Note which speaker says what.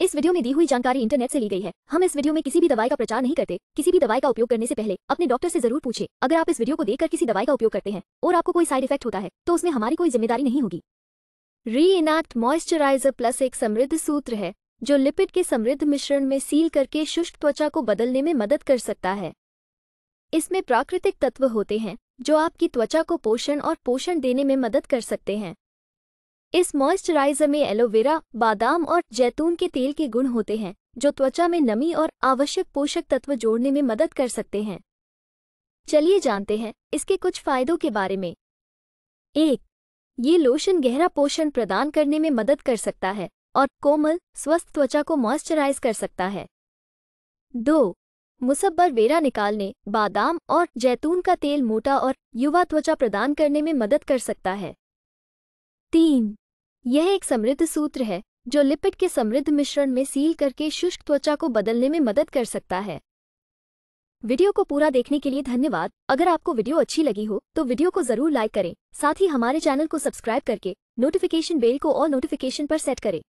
Speaker 1: इस वीडियो में दी हुई जानकारी इंटरनेट से ली गई है हम इस वीडियो में किसी भी दवाई का प्रचार नहीं करते किसी भी दवाई का उपयोग करने से पहले अपने डॉक्टर से जरूर पूछे अगर आप इस वीडियो को देखकर किसी दवाई का उपयोग करते हैं और आपको कोई साइड इफेक्ट होता है तो उसमें हमारी कोई जिम्मेदारी नहीं होगी री इनैक्ट मॉइस्चराइजर प्लस एक समृद्ध सूत्र है जो लिपिड के समृद्ध मिश्रण में सील करके शुष्क त्वचा को बदलने में मदद कर सकता है इसमें प्राकृतिक तत्व होते हैं जो आपकी त्वचा को पोषण और पोषण देने में मदद कर सकते हैं इस मॉइस्चराइजर में एलोवेरा बादाम और जैतून के तेल के गुण होते हैं जो त्वचा में नमी और आवश्यक पोषक तत्व जोड़ने में मदद कर सकते हैं चलिए जानते हैं इसके कुछ फायदों के बारे में एक ये लोशन गहरा पोषण प्रदान करने में मदद कर सकता है और कोमल स्वस्थ त्वचा को मॉइस्चराइज कर सकता है दो मुसब्बर वेरा निकालने बादाम और जैतून का तेल मोटा और युवा त्वचा प्रदान करने में मदद कर सकता है तीन यह एक समृद्ध सूत्र है जो लिपिड के समृद्ध मिश्रण में सील करके शुष्क त्वचा को बदलने में मदद कर सकता है वीडियो को पूरा देखने के लिए धन्यवाद अगर आपको वीडियो अच्छी लगी हो तो वीडियो को जरूर लाइक करें साथ ही हमारे चैनल को सब्सक्राइब करके नोटिफिकेशन बेल को और नोटिफिकेशन पर सेट करें